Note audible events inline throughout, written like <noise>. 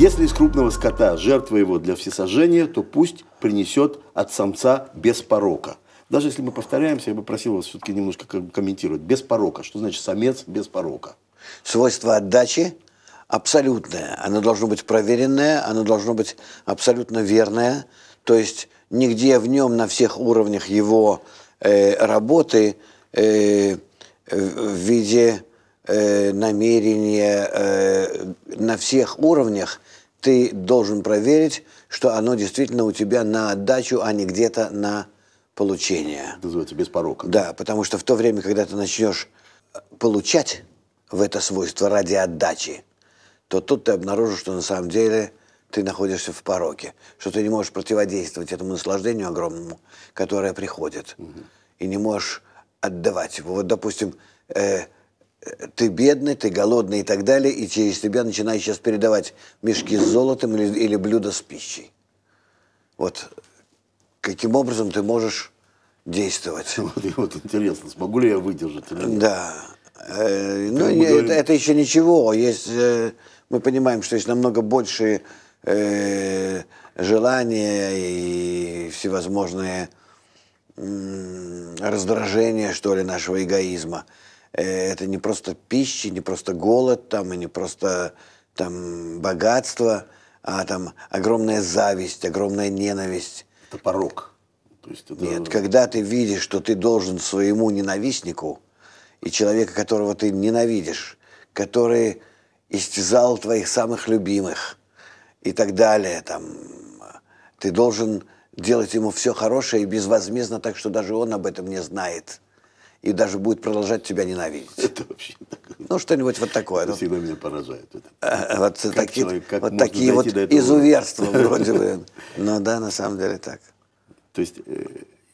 Если из крупного скота жертва его для всесожжения, то пусть принесет от самца без порока. Даже если мы повторяемся, я бы просил вас все-таки немножко комментировать. Без порока. Что значит самец без порока? Свойство отдачи абсолютное. Оно должно быть проверенное, оно должно быть абсолютно верное. То есть нигде в нем на всех уровнях его э, работы э, в виде Э, намерение э, на всех уровнях, ты должен проверить, что оно действительно у тебя на отдачу, а не где-то на получение. Это называется без порока. Да, потому что в то время, когда ты начнешь э, получать в это свойство ради отдачи, то тут ты обнаружишь, что на самом деле ты находишься в пороке, что ты не можешь противодействовать этому наслаждению огромному, которое приходит, угу. и не можешь отдавать его. Вот, допустим, э, ты бедный, ты голодный и так далее, и через тебя начинают сейчас передавать мешки с золотом или, или блюда с пищей. Вот каким образом ты можешь действовать. <laughs> Вот, вот интересно, смогу ли я выдержать или нет? Да. Э, ну, я, это, это еще ничего. Есть, э, мы понимаем, что есть намного больше э, желания и всевозможные э, раздражения, что ли, нашего эгоизма. Э, это не просто пища, не просто голод, там, и не просто там, богатство, а там огромная зависть, огромная ненависть. Это порог. То есть это... Нет, когда ты видишь, что ты должен своему ненавистнику и человека, которого ты ненавидишь, который истязал твоих самых любимых и так далее, там, ты должен делать ему все хорошее и безвозмездно, так что даже он об этом не знает и даже будет продолжать тебя ненавидеть. Это вообще Ну, что-нибудь вот такое. Это ну. всегда меня поражает. Это. Э, вот, такие вот изуверства вроде бы. <laughs> Но ну да, на самом деле так. То есть, э,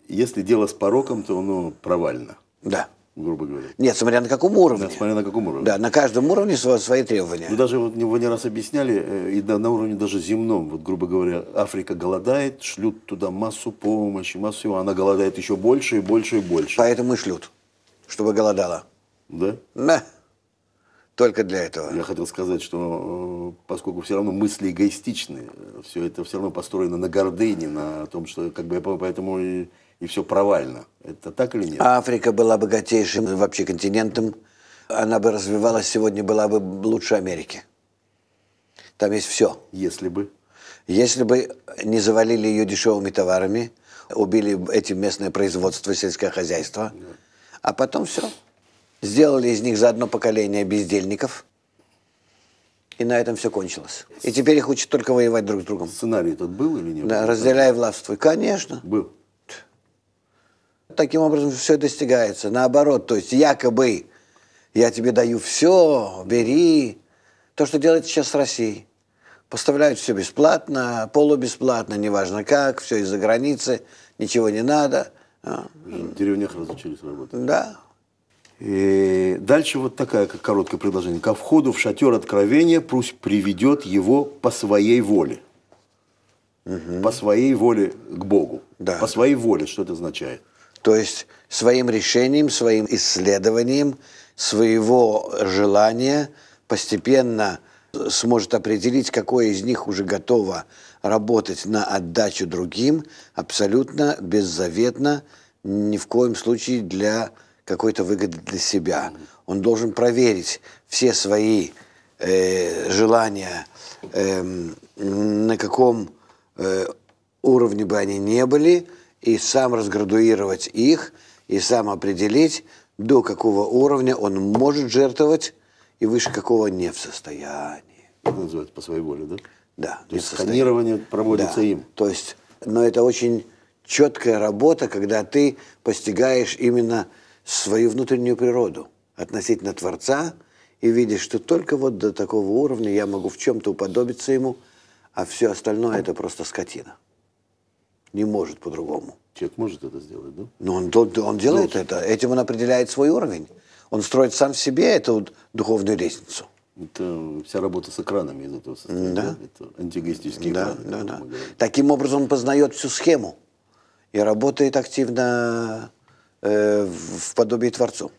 если дело с пороком, то оно провально. Да грубо говоря. Нет, смотря на каком уровне. Да, смотря на каком уровне. Да, на каждом уровне свои, свои требования. Ну, даже вот вы не раз объясняли, э, и на, на уровне даже земном, вот, грубо говоря, Африка голодает, шлют туда массу помощи, массу, а она голодает еще больше и больше и больше. Поэтому и шлют чтобы голодала. Да? Да. Только для этого. Я хотел сказать, что э, поскольку все равно мысли эгоистичны, э, все это все равно построено на гордыне, на том, что как бы поэтому и, и все провально. Это так или нет? Африка была богатейшим вообще континентом. Она бы развивалась сегодня, была бы лучше Америки. Там есть все. Если бы. Если бы не завалили ее дешевыми товарами, убили эти местное производство, сельское хозяйство. Да а потом все. Сделали из них за одно поколение бездельников. И на этом все кончилось. И теперь их учат только воевать друг с другом. Сценарий тут был или нет? Да, разделяй властвуй. Конечно. Был. Таким образом все достигается. Наоборот, то есть якобы я тебе даю все, бери. То, что делает сейчас с Россией. Поставляют все бесплатно, полубесплатно, неважно как, все из-за границы, ничего не надо – а. В деревнях разучились работать. Да. И дальше вот такая как короткое предложение. Ко входу в шатер откровения пусть приведет его по своей воле. Угу. По своей воле к Богу. Да. По своей воле, что это означает? То есть своим решением, своим исследованием своего желания постепенно сможет определить, какое из них уже готово работать на отдачу другим абсолютно беззаветно, ни в коем случае для какой-то выгоды для себя. Он должен проверить все свои э, желания, э, на каком э, уровне бы они не были, и сам разградуировать их, и сам определить, до какого уровня он может жертвовать и выше какого не в состоянии. Это называется по своей воле, да? Да. То есть сканирование проводится да. им. То есть, но это очень четкая работа, когда ты постигаешь именно свою внутреннюю природу относительно Творца и видишь, что только вот до такого уровня я могу в чем-то уподобиться ему, а все остальное это просто скотина. Не может по-другому. Человек может это сделать, да? Ну он, он, он делает Должен. это. Этим он определяет свой уровень. Он строит сам в себе эту духовную лестницу. Это вся работа с экранами из этого состоит. Да. Это антигоистические да, Да, да. Таким образом он познает всю схему и работает активно э, в подобии Творцу.